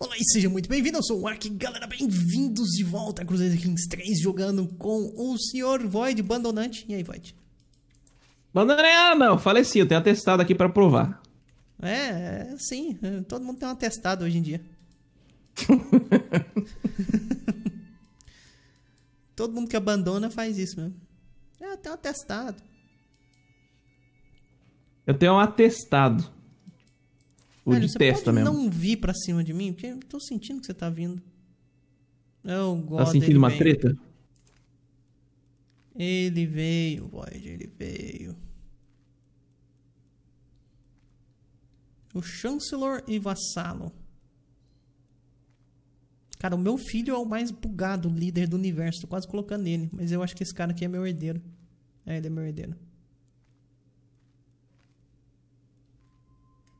Olá e seja muito bem-vindo, eu sou o Ark, galera, bem-vindos de volta a Crusader Kings 3 jogando com o senhor Void Bandonante. E aí, Void? Bandonante, ah, não, faleci, eu tenho atestado aqui para provar. É, é, sim, é, todo mundo tem um atestado hoje em dia. todo mundo que abandona faz isso mesmo. É, eu tenho um atestado. Eu tenho um atestado o Velho, de você testa pode mesmo. É não vir pra cima de mim? Porque eu tô sentindo que você tá vindo. Eu gosto Tá sentindo uma treta? Ele veio, Void, ele veio. O Chancellor e Vassalo. Cara, o meu filho é o mais bugado líder do universo. Tô quase colocando ele. Mas eu acho que esse cara aqui é meu herdeiro. É, ele é meu herdeiro.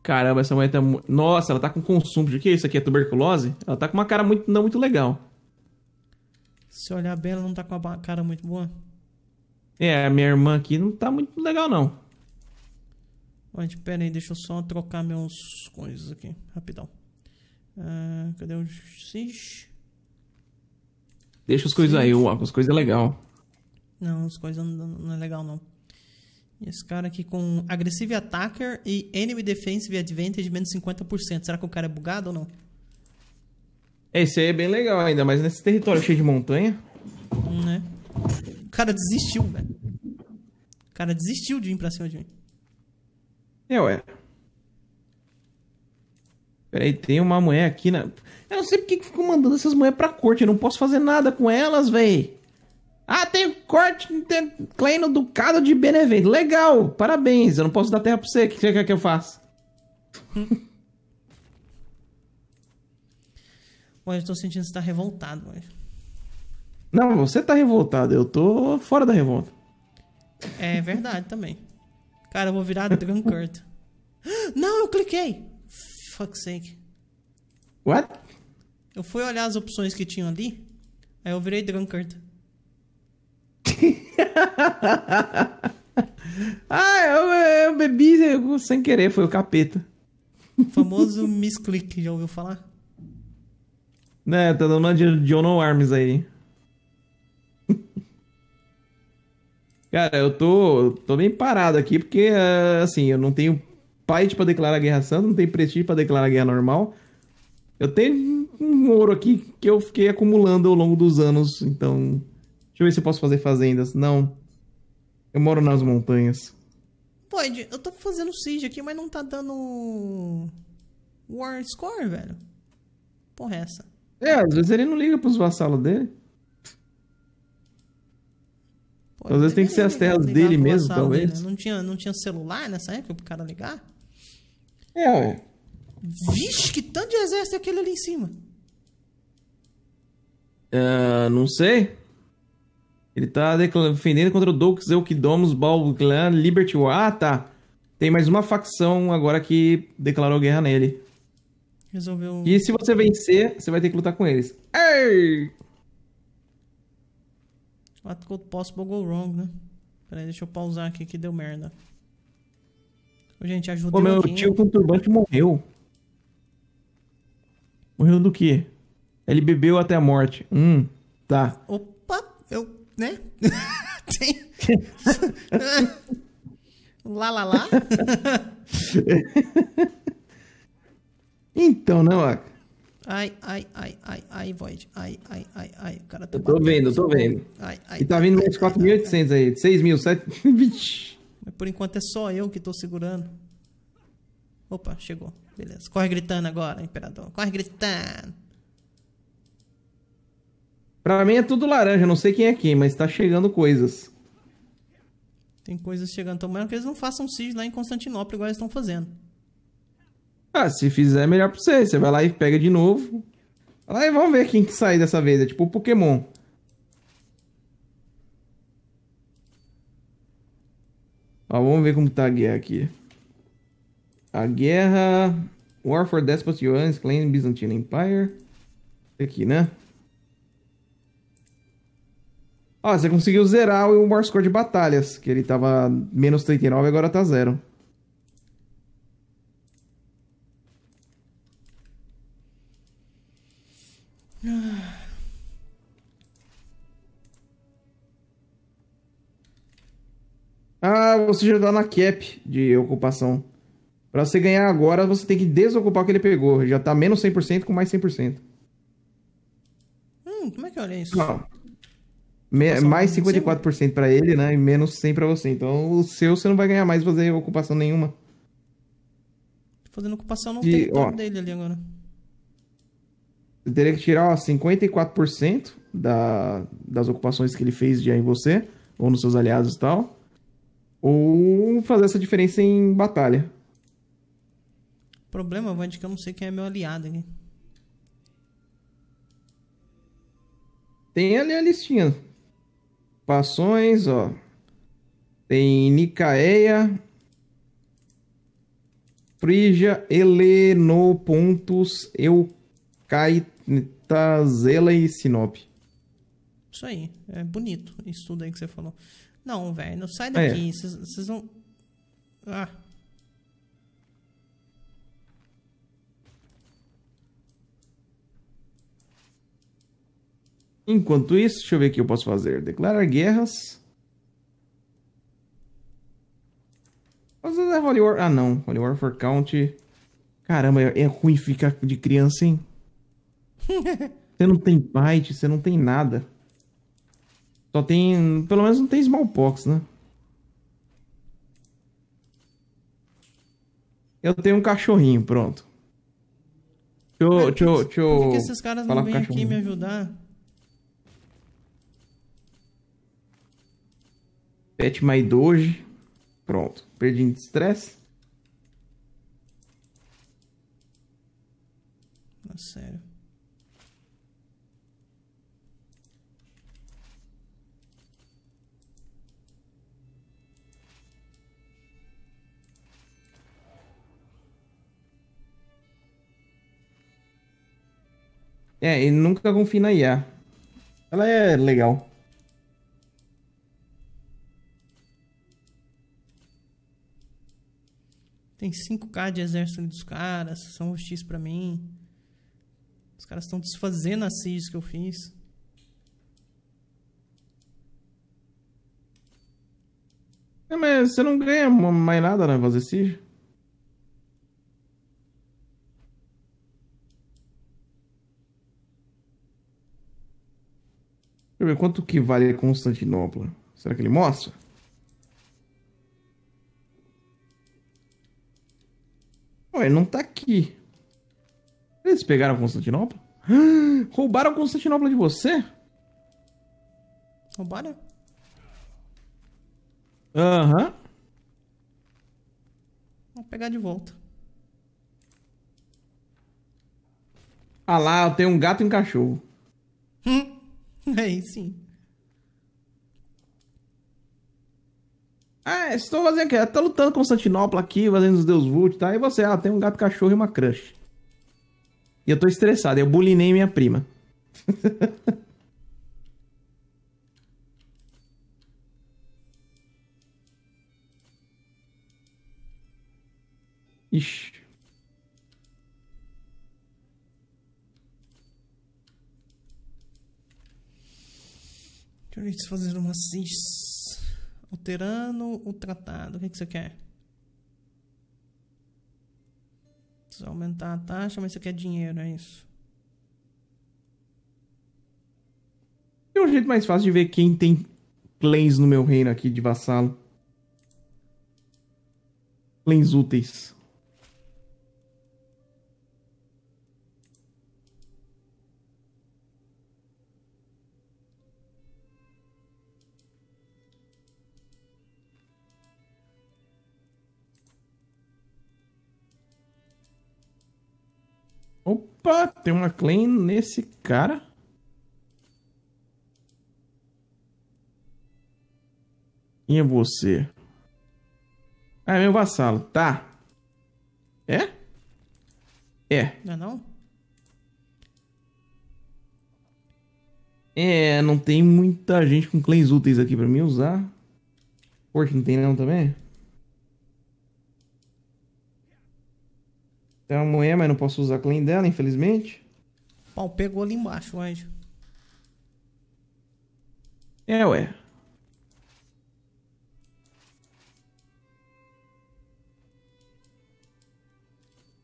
caramba, essa mulher tá. Nossa, ela tá com consumo. O que é isso aqui? É tuberculose? Ela tá com uma cara muito, não muito legal. Se olhar bem, ela não tá com uma cara muito boa. É, a minha irmã aqui não tá muito legal, não. gente pera aí, deixa eu só trocar meus coisas aqui, rapidão. Uh, cadê o Cis? Deixa as coisas aí, ó. as coisas é legal. Não, as coisas não, não é legal, não esse cara aqui com Aggressive Attacker e Enemy Defensive Advantage menos 50%. Será que o cara é bugado ou não? Esse aí é bem legal ainda, mas nesse território cheio de montanha. Hum, né? O cara desistiu, velho. O cara desistiu de vir pra cima de mim. É, ué. Peraí, tem uma mulher aqui na. Eu não sei porque que ficam mandando essas mulheres pra corte. Eu não posso fazer nada com elas, velho. Ah, tem corte tem Clay no Ducado de Benevento. Legal, parabéns. Eu não posso dar terra pra você. O que você quer que eu faça? Bom, eu tô sentindo que você tá revoltado, mas... Não, você tá revoltado. Eu tô fora da revolta. É verdade também. Cara, eu vou virar Drunkard. Não, eu cliquei! Fuck sake. What? Eu fui olhar as opções que tinham ali, aí eu virei Drunkard. ah, eu, eu bebi sem querer, foi o capeta. O famoso click, já ouviu falar? Né, tá dando uma de John no Arms aí. Cara, eu tô, tô bem parado aqui, porque, ah, assim, eu não tenho pai pra declarar guerra santa, não tenho prestígio pra declarar guerra normal. Eu tenho um ouro aqui que eu fiquei acumulando ao longo dos anos, então... Deixa eu ver se eu posso fazer fazendas. Não. Eu moro nas montanhas. Pode, eu tô fazendo siege aqui, mas não tá dando war score, velho. Porra, é essa. É, às vezes ele não liga pros vassalos dele. Pode, às vezes tem que ser as terras dele mesmo, talvez. Dele. Né? Não, tinha, não tinha celular nessa época pro cara ligar? É, ué. Vixe, que tanto de exército é aquele ali em cima. Uh, não sei. Ele tá defendendo contra o Dox Eukidomos Balglan Liberty War. Ah, tá. Tem mais uma facção agora que declarou guerra nele. Resolveu. E se você vencer, você vai ter que lutar com eles. Ei! What could possible go wrong, né? Peraí, deixa eu pausar aqui que deu merda. gente, ajuda Ô, meu tio com turbante morreu. Morreu do quê? Ele bebeu até a morte. Hum, tá. Opa, eu né? Tem. lá, lá, lá. então, né, Waka? Ai, ai, ai, ai, ai, Void. Ai, ai, ai, ai. O cara tá eu tô vendo, eu tô vendo. Ai, ai, e tá vindo mais 4.800 aí. 6.700. mil, Mas por enquanto é só eu que tô segurando. Opa, chegou. Beleza. Corre gritando agora, Imperador. Corre gritando. Pra mim é tudo laranja, não sei quem é quem, mas tá chegando coisas. Tem coisas chegando, tão mesmo que eles não façam siege lá em Constantinopla, igual eles estão fazendo. Ah, se fizer, é melhor pra você. Você vai lá e pega de novo. Vai lá e vamos ver quem que sai dessa vez. É tipo o Pokémon. Ó, vamos ver como tá a guerra aqui. A guerra... War for Despot Yuan's Claim Byzantine Empire. Aqui, né? Ó, você conseguiu zerar o War score de batalhas, que ele tava menos 39 e agora tá zero. Ah, você já tá na cap de ocupação. Pra você ganhar agora, você tem que desocupar o que ele pegou. já tá menos 100% com mais 100%. Hum, como é que olha isso? Não. Me, mais 54% é para ele, né? E menos 100 para você. Então, o seu você não vai ganhar mais fazer ocupação nenhuma. Fazendo ocupação não e, tem ó, dele ali agora. Você teria que tirar ó, 54% da, das ocupações que ele fez já em você, ou nos seus aliados e tal. Ou fazer essa diferença em batalha. O problema, vai é que eu não sei quem é meu aliado aqui. Tem ali a listinha ocupações, ó. Tem Nicaea, Frígia, Eucaita, Zela e Sinop. Isso aí. É bonito isso tudo aí que você falou. Não, velho, não sai é. daqui. Vocês vão. é. não. Ah. Enquanto isso, deixa eu ver o que eu posso fazer. Declarar guerras. É Holy War... Ah, não. Holy War for Count. Caramba, é ruim ficar de criança, hein? você não tem bite, você não tem nada. Só tem... Pelo menos não tem smallpox, né? Eu tenho um cachorrinho, pronto. deixa eu Por que esses caras não vêm aqui me ajudar? Pet My Doge. Pronto. Perdido de estresse. Tá sério. É, e nunca confina na IA. Ela é legal. Tem 5k de exército dos caras, são hostis para mim. Os caras estão desfazendo as sieges que eu fiz. É, mas você não ganha mais nada, né? Fazer siege. Deixa eu ver quanto que vale Constantinopla. Será que ele mostra? Ué, não tá aqui. Eles pegaram Constantinopla? Roubaram Constantinopla de você? Roubaram? Aham. Uhum. Vou pegar de volta. Ah lá, eu tenho um gato e um cachorro. Hum, aí sim. Ah, estou fazendo aqui. Estou lutando Constantinopla aqui, fazendo os deus vult e tá? E você, ela tem um gato cachorro e uma crush. E eu tô estressado, eu bulinei minha prima. Ixi. Deixa eu ver se fazendo uma Luterano o tratado. O que, que você quer? Precisa aumentar a taxa, mas você quer dinheiro, é isso. Tem um jeito mais fácil de ver quem tem claims no meu reino aqui de vassalo. Claims úteis. Opa, tem uma claim nesse cara. Quem é você? Ah, é meu vassalo. Tá. É? É. Não é não? É, não tem muita gente com claims úteis aqui pra mim usar. Porque não tem não também? Tem uma moeda, mas não posso usar a clean dela, infelizmente. Pau pegou ali embaixo, o anjo. É, ué. O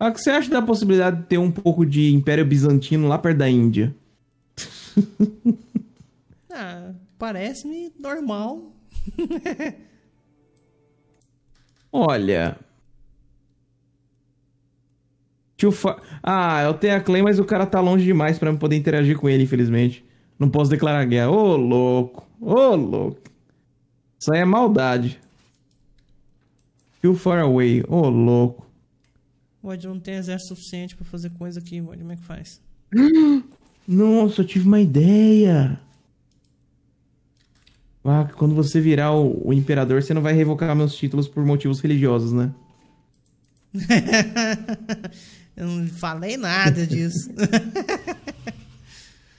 ah, que você acha da possibilidade de ter um pouco de Império Bizantino lá perto da Índia? ah, parece-me normal. Olha, Tio Fa... Ah, eu tenho a Clay, mas o cara tá longe demais para poder interagir com ele, infelizmente. Não posso declarar guerra. Ô, oh, louco. Ô, oh, louco. Isso aí é maldade. Too far away. Ô, oh, louco. Wade não tem exército suficiente para fazer coisa aqui, Wade. Como é que faz? Nossa, eu tive uma ideia. Ah, quando você virar o, o imperador, você não vai revocar meus títulos por motivos religiosos, né? Eu não falei nada disso.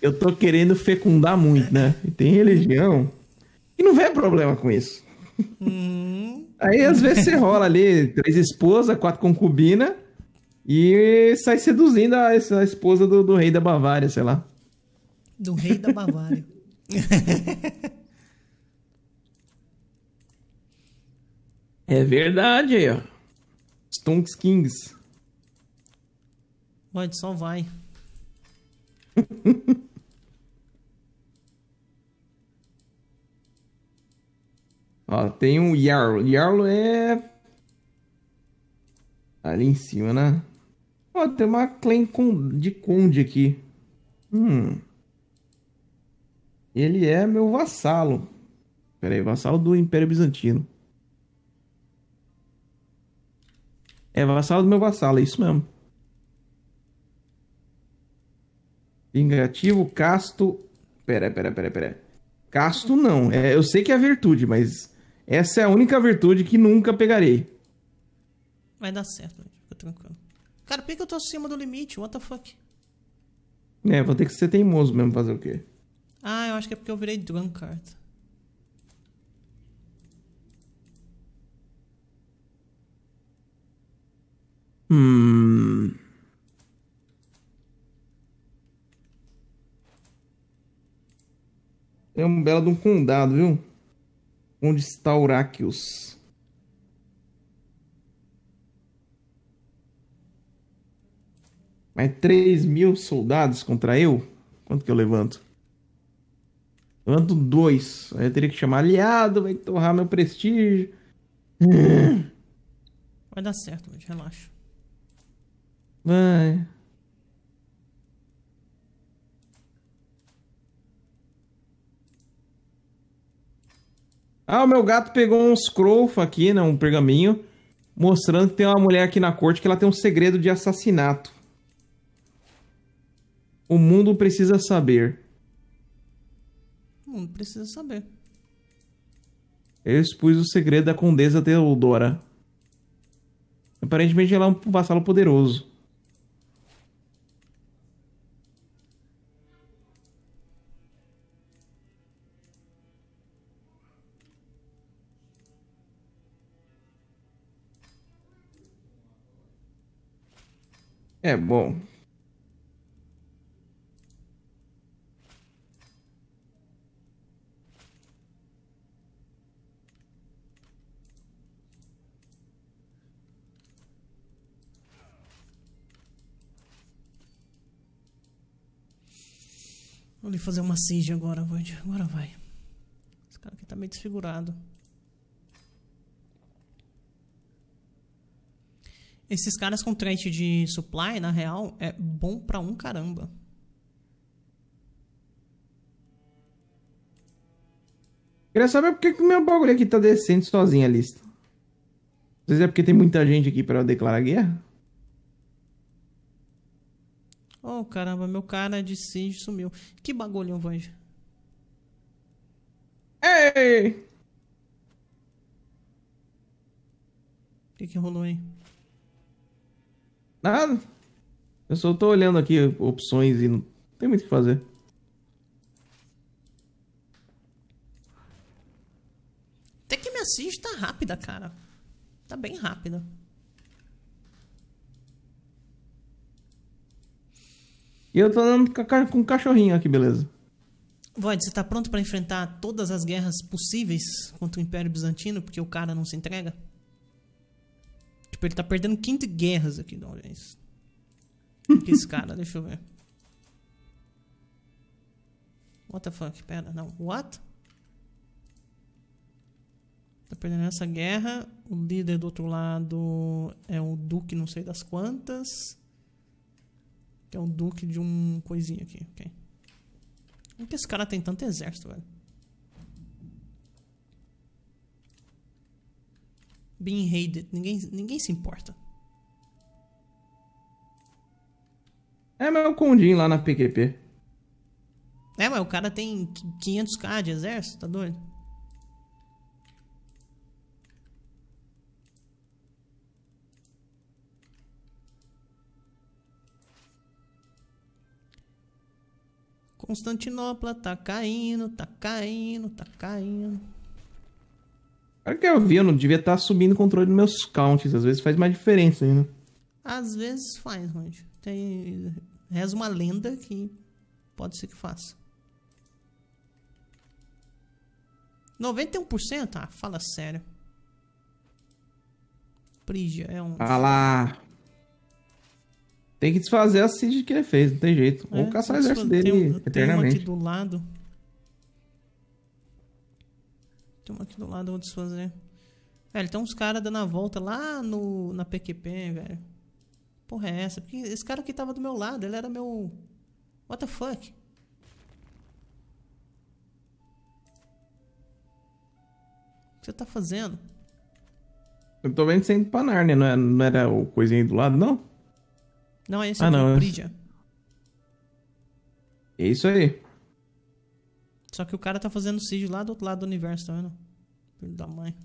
eu tô querendo fecundar muito, né? E tem religião e não vem problema com isso. Uhum. Aí às vezes você rola ali três esposas, quatro concubinas e sai seduzindo a, a esposa do, do, rei da Bavária, sei lá. Do rei da Bavária. é verdade aí, ó. Stonks Kings. Pode só vai. Ó, tem um Yarl. Yarl é. Ali em cima, né? Ó, tem uma Clan de Conde aqui. Hum. Ele é meu vassalo. Pera aí, vassalo do Império Bizantino. É vassalo do meu vassalo, é isso mesmo. Vingativo, casto. Pera, pera, pera, pera. Casto não. É, eu sei que é virtude, mas essa é a única virtude que nunca pegarei. Vai dar certo, né? fica tranquilo. Cara, por que eu tô acima do limite? What the fuck? É, vou ter que ser teimoso mesmo fazer o quê? Ah, eu acho que é porque eu virei drunkard. Hum. É um belo de um condado, viu? Onde está Oráquios? Mas 3 mil soldados contra eu? Quanto que eu levanto? Levanto dois. Aí eu teria que chamar aliado, vai torrar meu prestígio. Vai dar certo, relaxa. Vai. Ah, o meu gato pegou um scroll aqui, né, um pergaminho, mostrando que tem uma mulher aqui na corte que ela tem um segredo de assassinato. O mundo precisa saber. O mundo precisa saber. Eu expus o segredo da de Teodora. Aparentemente ela é um vassalo poderoso. É bom. Vou lhe fazer uma siege agora, Void. Agora vai. Esse cara aqui tá meio desfigurado. Esses caras com trente de supply, na real, é bom pra um caramba. Queria saber por que o meu bagulho aqui tá descendo sozinho a lista. Às vezes é porque tem muita gente aqui pra declarar guerra? Oh, caramba, meu cara de Siege sumiu. Que bagulho Vange. Ei! O que, que rolou aí? Nada. Eu só tô olhando aqui opções e não tem muito o que fazer. Até que minha assiste tá rápida, cara. Tá bem rápida. E eu tô andando com um cachorrinho aqui, beleza. Void, você tá pronto para enfrentar todas as guerras possíveis contra o Império Bizantino porque o cara não se entrega? Tipo, ele tá perdendo 15 guerras aqui, não, gente. Que é esse cara, deixa eu ver. What the fuck? Pera, não. What? Tá perdendo essa guerra. O líder do outro lado é o duque não sei das quantas. Que é o duque de um coisinho aqui, ok. Por que esse cara tem tanto exército, velho? being hated. Ninguém, ninguém se importa. É, mas é o Condin lá na PQP. É, mas o cara tem 500k de exército, tá doido? Constantinopla tá caindo, tá caindo, tá caindo. Cara que eu vi, eu não devia estar tá subindo o controle dos meus counts. Às vezes faz mais diferença aí, Às vezes faz, Randy. Tem. Reza uma lenda que pode ser que faça. 91%? Ah, fala sério. Prija é um. Ah lá! Tem que desfazer a Cid que ele fez, não tem jeito. É, Ou caçar o exército dele tem, eternamente. Tem um aqui do lado. Tem uma aqui do lado, vou desfazer. Né? Velho, tem uns caras dando a volta lá no, na PQP, velho. Porra é essa? Porque esse cara aqui tava do meu lado, ele era meu... What the fuck? O que você tá fazendo? Eu tô vendo sem pra Narnia, né? não era, é, não era o coisinha aí do lado, não? Não, é esse ah, aqui, é não, é... É isso aí. Só que o cara tá fazendo sigilo lá do outro lado do universo, tá vendo? Filho da mãe.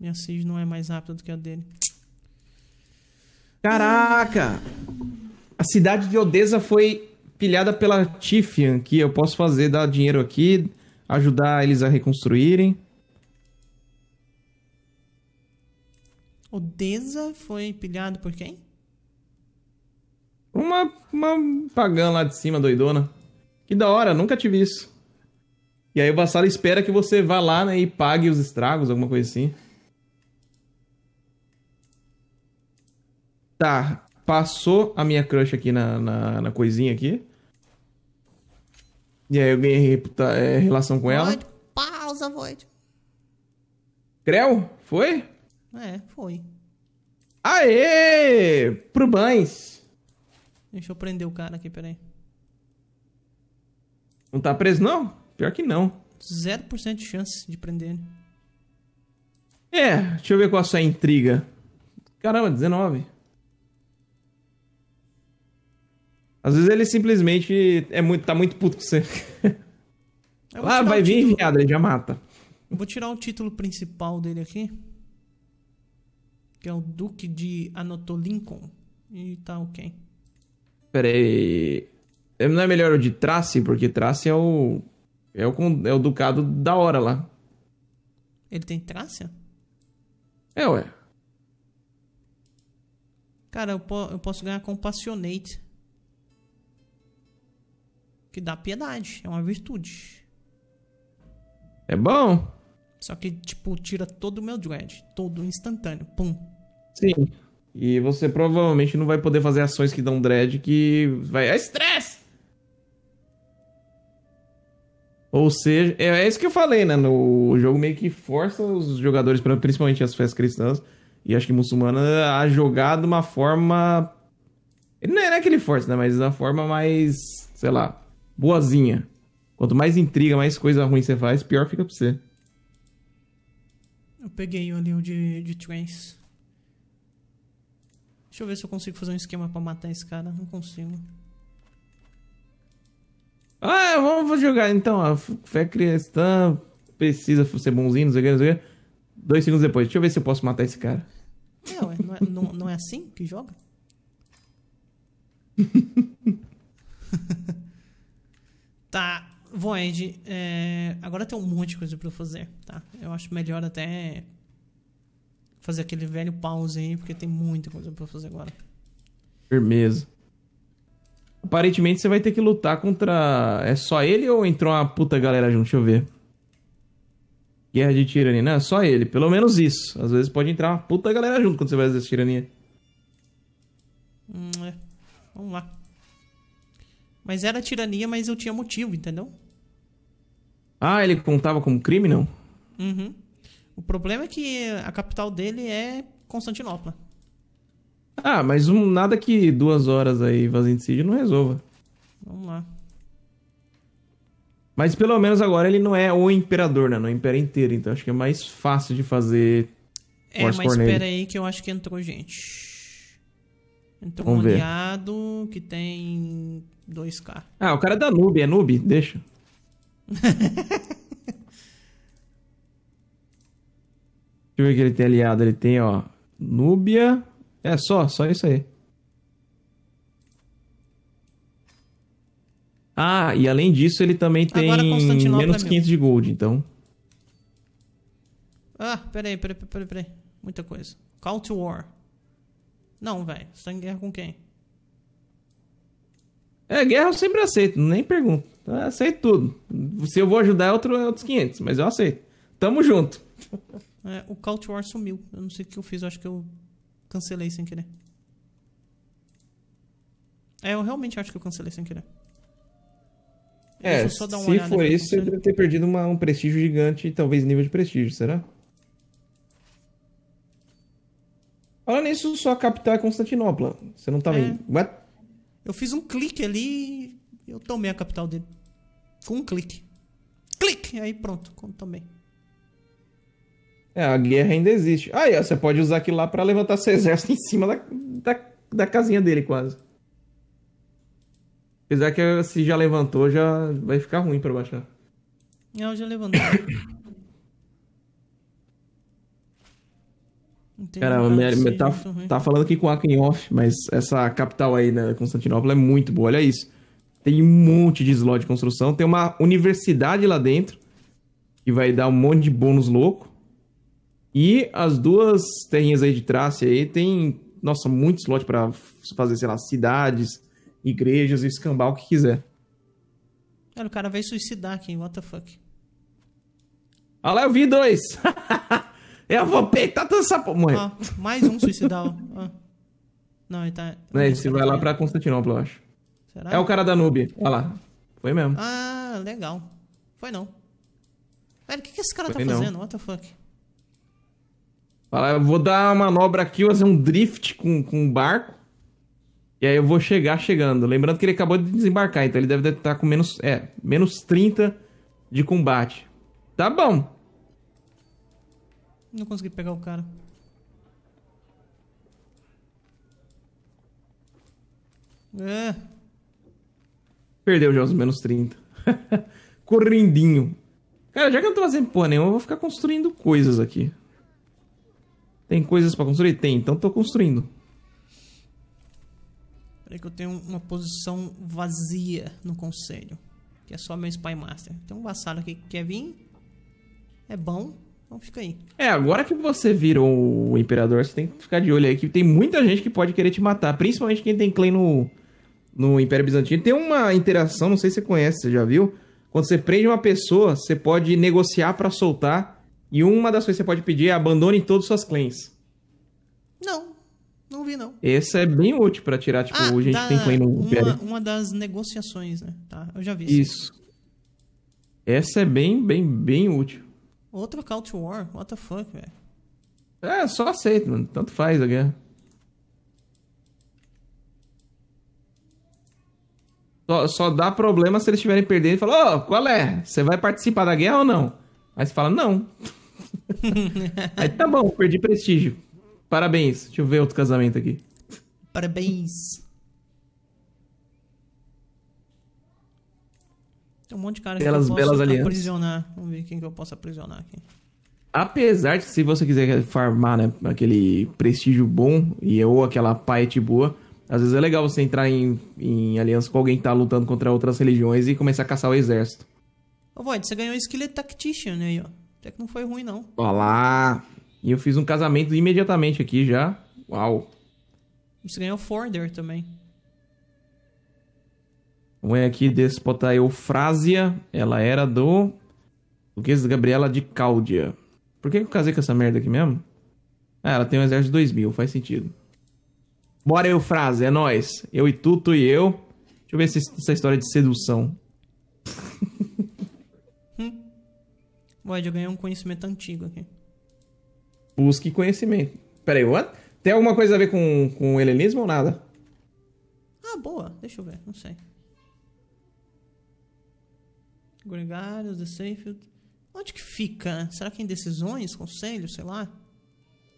Minha sigilo não é mais rápida do que a dele. Caraca! A cidade de Odessa foi pilhada pela Tiffian, que eu posso fazer, dar dinheiro aqui, ajudar eles a reconstruírem. Odessa foi pilhado por quem? uma, uma pagã lá de cima, doidona. Que da hora, nunca tive isso. E aí o vassalo espera que você vá lá né, e pague os estragos, alguma coisa assim. Tá, passou a minha crush aqui na, na, na coisinha aqui. E aí eu ganhei é, relação com ela. Void, pausa, Void. Creu? Foi? É, foi. Aê! Pro Bans! Deixa eu prender o cara aqui, peraí. Não tá preso, não? Pior que não. 0% de chance de prender ele. É, deixa eu ver qual a sua intriga. Caramba, 19. Às vezes ele simplesmente é muito, tá muito puto com você. Ah, vai vir, viado, ele já mata. Eu vou tirar o título principal dele aqui. Que é o Duque de Anotolincon. E tá ok. Peraí. É, não é melhor o de Trace? Porque Trace é o. É o, é o ducado da hora lá. Ele tem Trace? É, ué. Cara, eu, po eu posso ganhar Compassionate. Que dá piedade, é uma virtude. É bom. Só que, tipo, tira todo o meu dread. Todo instantâneo. Pum. Sim. E você provavelmente não vai poder fazer ações que dão dread que vai. É estresse! Ou seja, é, é, isso que eu falei, né? No, o jogo meio que força os jogadores, principalmente as festas cristãs e acho que muçulmana, a jogar de uma forma. Não é, não é que ele força, né? Mas da forma mais, sei lá, boazinha. Quanto mais intriga, mais coisa ruim você faz, pior fica pra você. Eu peguei o anel de, de trance. Deixa eu ver se eu consigo fazer um esquema pra matar esse cara. Não consigo. Ah, vamos jogar então. A fé cristã precisa ser bonzinho, não sei o que, não sei o que. Dois segundos depois. Deixa eu ver se eu posso matar esse cara. É, ué, não, é, não, não é assim que joga? tá, Void, é, agora tem um monte de coisa pra eu fazer, tá? Eu acho melhor até fazer aquele velho pause aí, porque tem muita coisa pra fazer agora. Firmeza. Aparentemente você vai ter que lutar contra. É só ele ou entrou uma puta galera junto? Deixa eu ver. Guerra de tirania. Não, é só ele. Pelo menos isso. Às vezes pode entrar uma puta galera junto quando você vai fazer essa tirania. Hum, é. Vamos lá. Mas era tirania, mas eu tinha motivo, entendeu? Ah, ele contava como crime, não? Uhum. O problema é que a capital dele é Constantinopla. Ah, mas um, nada que duas horas aí vazio de não resolva. Vamos lá. Mas pelo menos agora ele não é o imperador, né? Não é o império inteiro. Então acho que é mais fácil de fazer. É, mas espera aí que eu acho que entrou gente. Entrou Vamos um aliado que tem 2k. Ah, o cara é da noob, é noob? Deixa. Deixa eu ver que ele tem aliado. Ele tem, ó. Núbia. É só, só isso aí. Ah, e além disso, ele também tem menos 500 é de gold, então. Ah, peraí, peraí, peraí, peraí. Muita coisa. Call to War. Não, velho. Você tá em guerra com quem? É, guerra eu sempre aceito, nem pergunto. Eu aceito tudo. Se eu vou ajudar, é, outro, é outros 500, mas eu aceito. Tamo junto. É, o Cult War sumiu. Eu não sei o que eu fiz, eu acho que eu cancelei sem querer. É, eu realmente acho que eu cancelei sem querer. É, se for isso, você tá deve ter perdido uma, um prestígio gigante, talvez nível de prestígio, será? Olha nisso, sua capital é Constantinopla. Você não tá é. What? Eu fiz um clique ali e eu tomei a capital dele. Com um clique. Clique! E aí pronto, tomei. É, a guerra ainda existe. Aí, ah, você pode usar aquilo lá para levantar seu exército em cima da, da, da casinha dele, quase. Apesar que eh, se já levantou, já vai ficar ruim para baixar. Não, já levantou. Cara, minha, tá, tá falando aqui com a em off, mas essa capital aí, né, Constantinopla, é muito boa. Olha isso. Tem um monte de slot de construção. Tem uma universidade lá dentro, que vai dar um monte de bônus louco. E as duas terrinhas aí de Trácia aí tem, nossa, muito slot para fazer, sei lá, cidades, igrejas e escambar o que quiser. Cara, o cara vai suicidar aqui, what the fuck. Olha ah lá, eu vi dois. eu vou peitar toda essa porra. Ah, mais um suicidal. ah. Não, ele tá... esse vai lá pra Constantinopla, eu acho. Será? É o cara da Nube. Olha lá. Foi mesmo. Ah, legal. Foi não. Velho, o que, que esse cara Foi tá fazendo? Não. What the fuck? Fala, eu vou dar uma manobra aqui, vou fazer um drift com, com um barco. E aí eu vou chegar chegando. Lembrando que ele acabou de desembarcar, então ele deve estar tá com menos, é, menos 30 de combate. Tá bom. Não consegui pegar o cara. É. Perdeu já os menos 30. Correndinho. Cara, já que eu não tô fazendo porra nenhuma, eu vou ficar construindo coisas aqui. Tem coisas para construir? Tem, então tô construindo. Peraí que eu tenho uma posição vazia no conselho. Que é só meu Spy Master. Tem um vassalo aqui que quer vir. É bom. Então fica aí. É, agora que você virou o imperador, você tem que ficar de olho aí. Que tem muita gente que pode querer te matar. Principalmente quem tem claim no, no Império Bizantino. Tem uma interação, não sei se você conhece, você já viu? Quando você prende uma pessoa, você pode negociar para soltar e uma das coisas que você pode pedir é abandone todas suas claims. Não, não vi não. Esse é bem útil para tirar, tipo, ah, gente tá, tem claim no uma, uma das negociações, né? Tá, eu já vi isso. Isso. Essa é bem, bem, bem útil. Outro Call to War? What the fuck, velho? É, só aceito, mano. Tanto faz a guerra. Só, só dá problema se eles estiverem perdendo e falar, ô, oh, qual é? Você vai participar da guerra ou não? Aí você fala, não. Aí tá bom, perdi prestígio. Parabéns. Deixa eu ver outro casamento aqui. Parabéns. Tem um monte de cara Belas, que eu posso belas aprisionar. Alianças. Vamos ver quem que eu posso aprisionar aqui. Apesar de, se você quiser farmar né, aquele prestígio bom e ou aquela piety boa, às vezes é legal você entrar em, em aliança com alguém que tá lutando contra outras religiões e começar a caçar o exército. Ô, Void, você ganhou o Skillet Tactician né, aí, ó. Até que não foi ruim, não. Olá! E eu fiz um casamento imediatamente aqui já. Uau! Você ganhou Forder também. Vamos aqui despotar Eufrásia. Ela era do. Luguês Gabriela de Cáldia. Por que eu casei com essa merda aqui mesmo? Ah, ela tem um exército de 2000, faz sentido. Bora, Eufrásia, é nóis. Eu e Tuto e eu. Deixa eu ver essa história de sedução. Ué, eu ganhei um conhecimento antigo aqui. Busque conhecimento. Peraí, what? Tem alguma coisa a ver com, com o helenismo ou nada? Ah, boa. Deixa eu ver. Não sei. Gregários, The Safefield. Onde que fica, né? Será que em é decisões, conselhos, sei lá?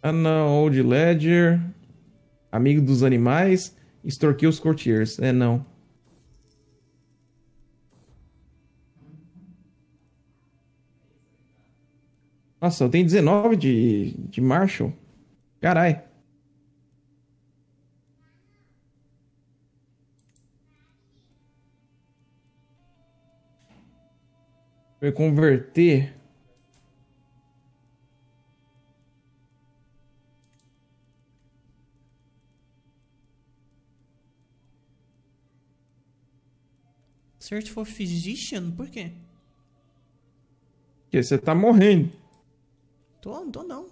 não. Old Ledger. Amigo dos animais. Extorquiu os courtiers. É, não. Nossa, eu tenho 19 de, de Marshall. Carai. Vou converter. Search for physician? Por quê? Porque você tá morrendo. Tô, não tô não.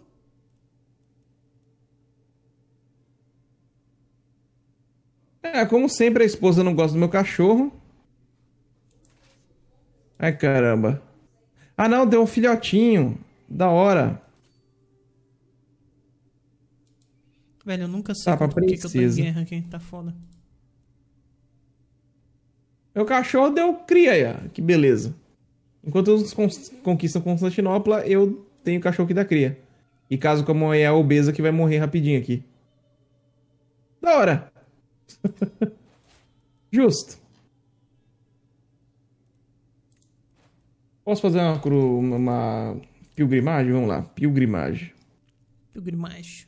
É, como sempre, a esposa não gosta do meu cachorro. Ai, caramba. Ah, não, deu um filhotinho. Da hora. Velho, eu nunca sei tá, por que, que eu tô em guerra aqui. Tá foda. Meu cachorro deu cria, que beleza. Enquanto eu conquistam Constantinopla, eu tem o cachorro que dá cria. E caso como é a obesa que vai morrer rapidinho aqui. Da hora! Justo. Posso fazer uma, uma, uma, pilgrimagem? Vamos lá, pilgrimagem. Pilgrimagem.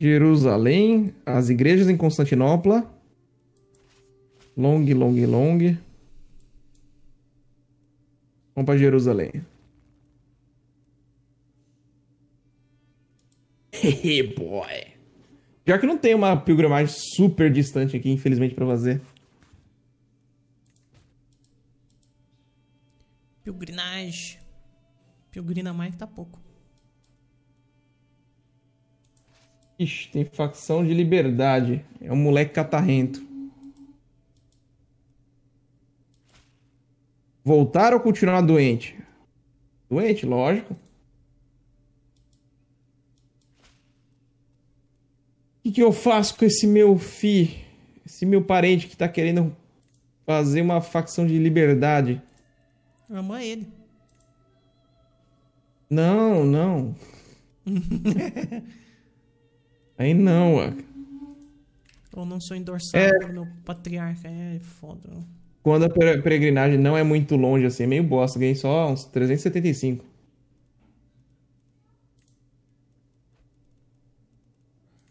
Jerusalém, as igrejas em Constantinopla. Long, long, long. Vamos para Jerusalém. Hehe, boy. Pior que não tem uma pilgrimagem super distante aqui, infelizmente, para fazer. Pilgrinagem. Pilgrina mais tá pouco. Ixi, tem facção de liberdade. É um moleque catarrento. Voltar ou continuar doente? Doente, lógico. que, que eu faço com esse meu fi, esse meu parente que tá querendo fazer uma facção de liberdade? Ama ele. Não, não. Aí não, cara. Eu não sou endorçado é... pelo patriarca, é foda. Quando a peregrinagem não é muito longe, assim, é meio bosta, ganhei só uns 375.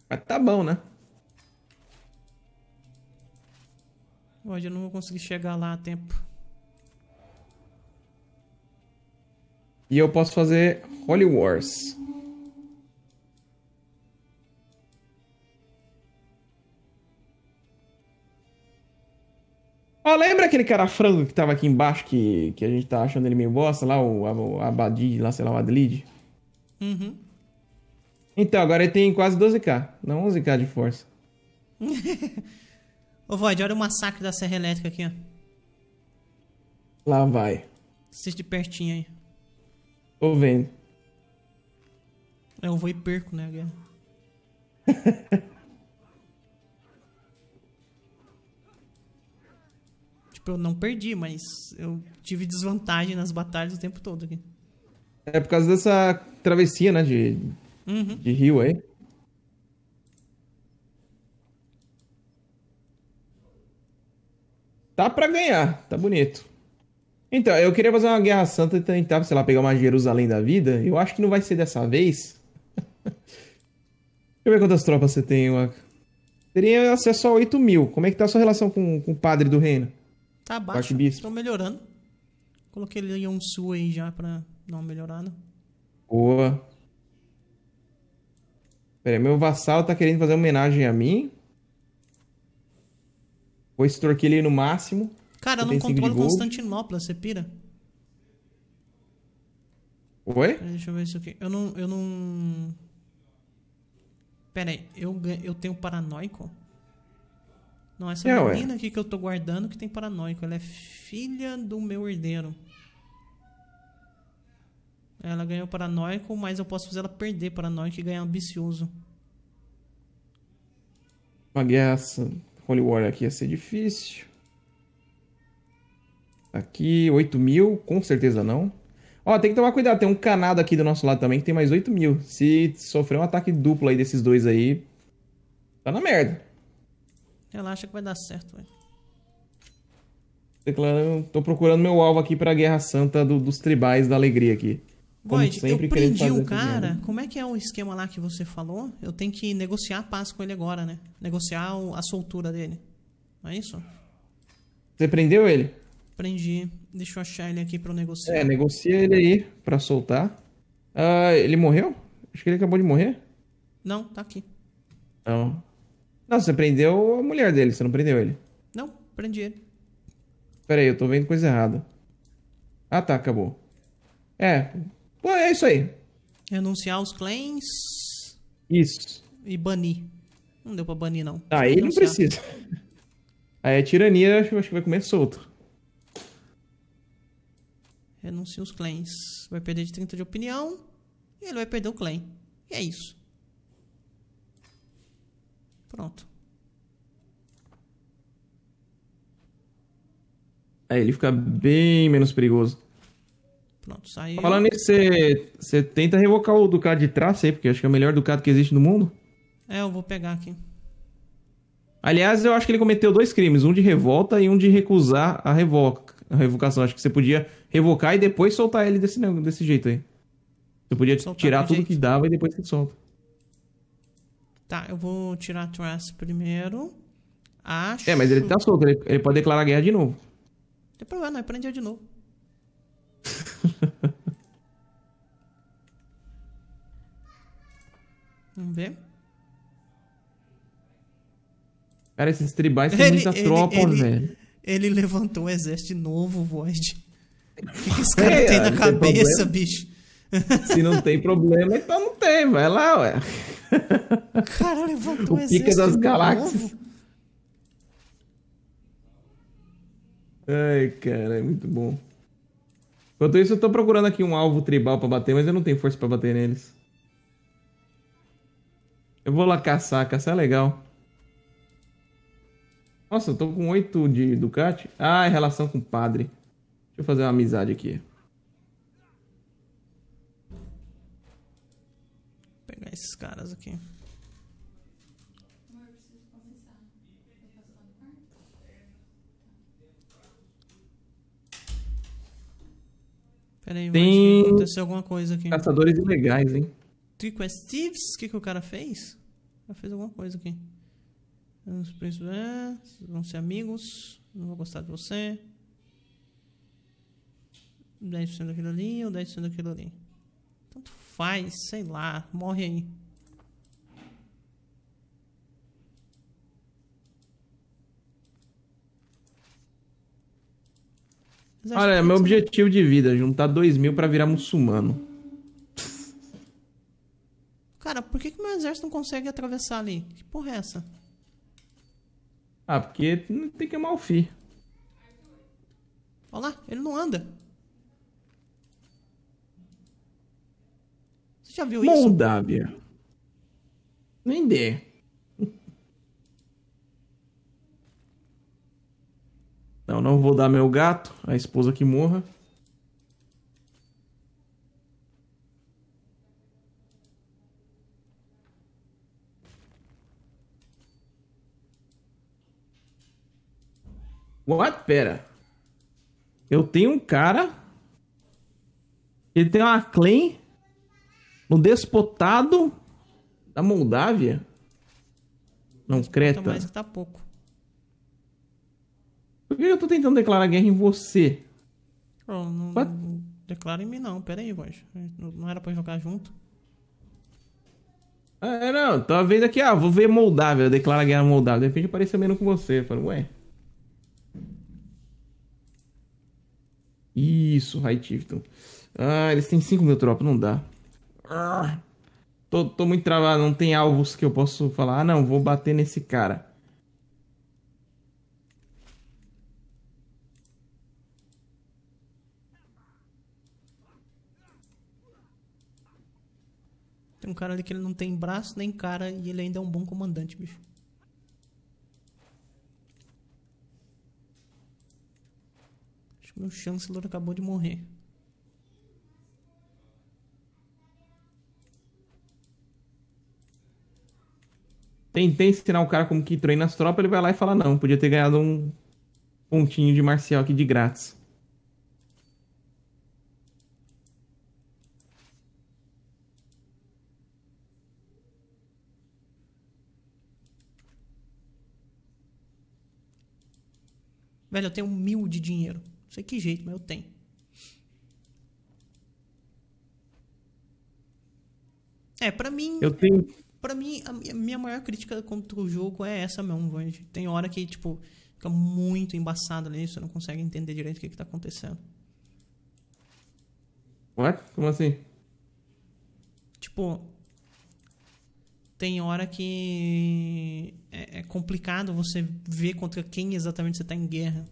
Mas tá bom, né? Hoje eu não vou conseguir chegar lá a tempo. E eu posso fazer Holy Wars. Ó, oh, lembra aquele cara frango que tava aqui embaixo que, que a gente tá achando ele meio bosta lá, o, o Abadid, lá, sei lá, o Adlid? Uhum. Então, agora ele tem quase 12k, não 11k de força. Ô, Void, olha o massacre da Serra Elétrica aqui, ó. Lá vai. Assiste de pertinho aí. Tô vendo. Eu vou e perco, né, guerra? tipo, eu não perdi, mas eu tive desvantagem nas batalhas o tempo todo aqui. É por causa dessa travessia, né, de Uhum. De rio aí. Tá pra ganhar, tá bonito. Então, eu queria fazer uma Guerra Santa e tentar, sei lá, pegar uma Jerusalém da vida. Eu acho que não vai ser dessa vez. Deixa eu ver quantas tropas você tem, Waka. Teria acesso a 8 mil. Como é que tá a sua relação com, com o padre do reino? Tá baixo, tô melhorando. Coloquei ele um sul aí já pra dar uma melhorada. Boa. Peraí, meu vassalo tá querendo fazer homenagem a mim? Vou extorquir ele no máximo. Cara, eu não controlo Constantinopla, você pira? Oi? Deixa eu ver isso aqui. Eu não... Eu não... Pera aí, eu, eu tenho paranoico? Não, essa é, menina ué. aqui que eu tô guardando que tem paranoico. Ela é filha do meu herdeiro. Ela ganhou paranoico, mas eu posso fazer ela perder paranoico e ganhar ambicioso. Uma guerra Holy War aqui ia ser difícil. Aqui, 8 mil, com certeza não. Ó, tem que tomar cuidado, tem um canado aqui do nosso lado também que tem mais 8 mil. Se sofrer um ataque duplo aí desses dois aí, tá na merda. Ela acha que vai dar certo, velho. Declarando, tô procurando meu alvo aqui pra Guerra Santa do, dos tribais da alegria aqui. Void, eu prendi o cara. Né? Como é que é o esquema lá que você falou? Eu tenho que negociar a paz com ele agora, né? Negociar a soltura dele. Não é isso? Você prendeu ele? Prendi. Deixa eu achar ele aqui pra eu negociar. É, negocia ele aí pra soltar. Uh, ele morreu? Acho que ele acabou de morrer. Não, tá aqui. Não. Não, você prendeu a mulher dele, você não prendeu ele. Não, prendi ele. Pera aí, eu tô vendo coisa errada. Ah tá, acabou. É, Pô, é isso aí. Renunciar os claims. Isso. E banir. Não deu pra banir, não. Ah, aí não precisa. Aí a é tirania acho, acho que vai comer solto. Renuncia os clãs. Vai perder de 30 de opinião. E ele vai perder o clã. E é isso. Pronto. Aí é, ele fica bem menos perigoso. Pronto, saiu. Falando nisso, você tenta revocar o Ducado de traço aí, porque acho que é o melhor Ducado que existe no mundo. É, eu vou pegar aqui. Aliás, eu acho que ele cometeu dois crimes, um de revolta e um de recusar a revoca, a revocação. Acho que você podia revocar e depois soltar ele desse, desse jeito aí. Você podia soltar tirar tudo jeito. que dava e depois você solta. Tá, eu vou tirar a Trace primeiro. Acho. É, mas ele tá solto, ele, ele pode declarar guerra de novo. Não tem problema, não, ele de novo. Vamos ver. Cara, esses tribais têm muita ele, tropa, ele, velho. Ele levantou um exército novo, Void. O que, que esse cara é, tem na cabeça, tem bicho? Se não tem problema, então não tem. Vai lá, ué. Cara, levantou um o exército pica novo. galáxias. Ai, cara, é muito bom. Enquanto isso, eu tô procurando aqui um alvo tribal para bater, mas eu não tenho força para bater neles. Eu vou lá caçar, caçar é legal. Nossa, eu tô com oito de Ducati. Ah, é relação com o padre. Deixa eu fazer uma amizade aqui. Vou pegar esses caras aqui. Peraí, tem... acontecer alguma coisa aqui. Caçadores ilegais, hein? Trick é Thieves? O que, que o cara fez? Já fez alguma coisa aqui. Os preços é, vão ser amigos. Não vou gostar de você. 10% daquilo ali ou 10% daquilo ali. Tanto faz, sei lá. Morre aí. Olha, é meu isso. objetivo de vida, juntar dois mil pra virar muçulmano. Cara, por que, que meu exército não consegue atravessar ali? Que porra é essa? Ah, porque tem que é o Fi. Olha lá, ele não anda. Você já viu Moldávia. isso? Moldávia. Nem ideia. Não, não vou dar meu gato, a esposa que morra. What? Pera. Eu tenho um cara. Ele tem uma claim no despotado da Moldávia. Não, então, Creta. que tá pouco que eu tô tentando declarar guerra em você? Oh, não, não declara em mim não, pera aí, voz. Não era pra jogar junto? Ah, é, não, talvez aqui, ah, vou ver Moldávia, declara guerra Moldávia. De repente aparece menos com você. Eu falo, ué. Isso, High Tifton. Ah, eles têm 5 mil tropas, não dá. Ah, tô, tô muito travado, não tem alvos que eu posso falar. Ah, não, vou bater nesse cara. um cara ali que ele não tem braço nem cara e ele ainda é um bom comandante, bicho. Acho que meu chanceler acabou de morrer. Tentei ensinar o cara como que treina as tropas, ele vai lá e fala, não, podia ter ganhado um pontinho de marcial aqui de grátis. Velho, eu tenho mil de dinheiro. Não sei que jeito, mas eu tenho. É, para mim. Eu tenho. Pra mim, a minha maior crítica contra o jogo é essa mesmo, Tem hora que, tipo, fica muito embaçado nisso, você não consegue entender direito o que, que tá acontecendo. What? Como assim? Tipo, tem hora que é, é, complicado você ver contra quem exatamente você está em guerra.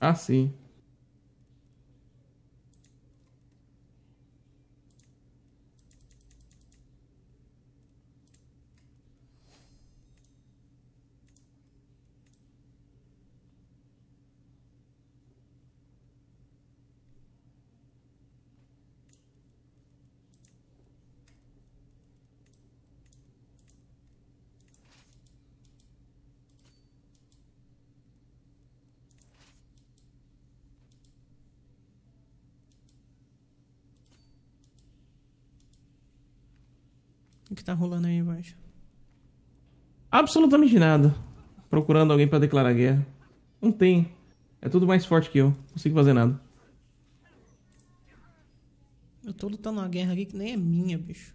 Ah, sim. que tá rolando aí embaixo? Absolutamente nada. Procurando alguém para declarar guerra. Não tem. É tudo mais forte que eu. Não consigo fazer nada. Eu tô lutando uma guerra aqui que nem é minha, bicho.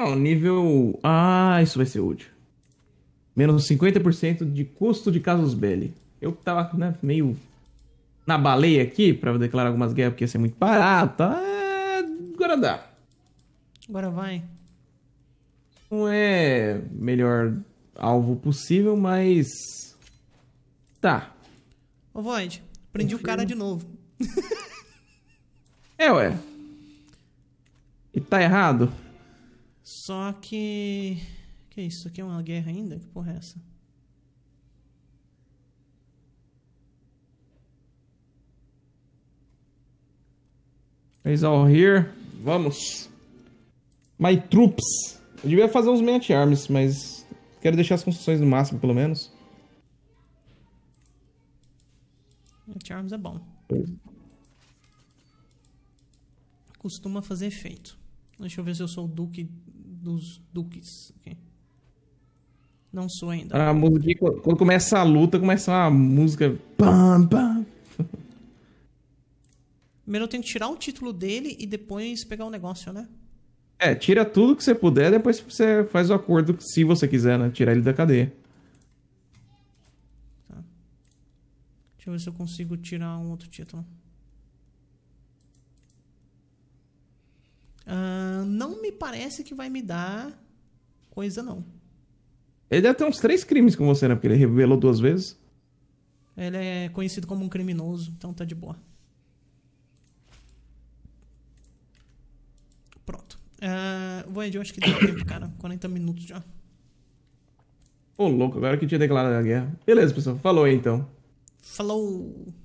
Ah, nível. Ah, isso vai ser útil. Menos 50% de custo de casos belli. Eu tava né, meio na baleia aqui pra declarar algumas guerras porque ia ser muito barato. Ah, agora dá. Agora vai. Não é melhor alvo possível, mas. Tá. Ô, Void, prendi Confio. o cara de novo. é, ué. E tá errado? Só que. Que isso? Isso aqui é uma guerra ainda? Que porra é essa? Is all here. Vamos. My troops. Eu devia fazer uns Manat Arms, mas quero deixar as construções no máximo, pelo menos. Manat Arms é bom. Costuma fazer efeito. Deixa eu ver se eu sou o Duque dos duques. Okay? Não sou ainda. A música, quando começa a luta, começa uma música. Pam, pam. Primeiro eu tenho que tirar o título dele e depois pegar o um negócio, né? É, tira tudo que você puder, depois você faz o acordo se você quiser, né? Tirar ele da cadeia. Tá. Deixa eu ver se eu consigo tirar um outro título. Uh, não me parece que vai me dar coisa, não. Ele deve ter uns três crimes com você, né? Porque ele revelou duas vezes. Ele é conhecido como um criminoso, então tá de boa. Pronto. Uh, vou eu acho que deu tempo, cara. 40 minutos já. Ô, oh, louco, agora que tinha declarado a guerra. Beleza, pessoal. Falou aí, então. Falou!